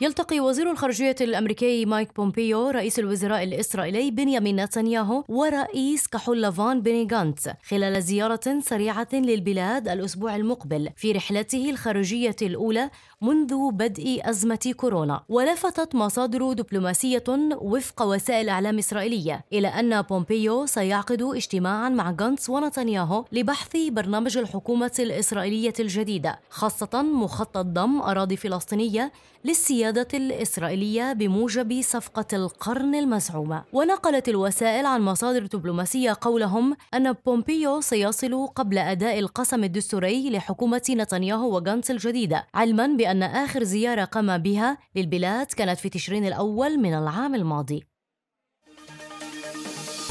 يلتقي وزير الخارجية الأمريكي مايك بومبيو رئيس الوزراء الإسرائيلي بنيامين نتنياهو ورئيس كحول لافان بيني جانتس خلال زيارة سريعة للبلاد الأسبوع المقبل في رحلته الخارجية الأولى منذ بدء أزمة كورونا ولفتت مصادر دبلوماسية وفق وسائل أعلام إسرائيلية إلى أن بومبيو سيعقد اجتماعا مع جانتس ونتنياهو لبحث برنامج الحكومة الإسرائيلية الجديدة خاصة مخطط ضم أراضي فلسطينية للسيادة المعارضة الإسرائيلية بموجب صفقة القرن المزعومة ونقلت الوسائل عن مصادر دبلوماسية قولهم أن بومبيو سيصل قبل أداء القسم الدستوري لحكومة نتنياهو وغانتس الجديدة علما بأن آخر زيارة قام بها للبلاد كانت في تشرين الأول من العام الماضي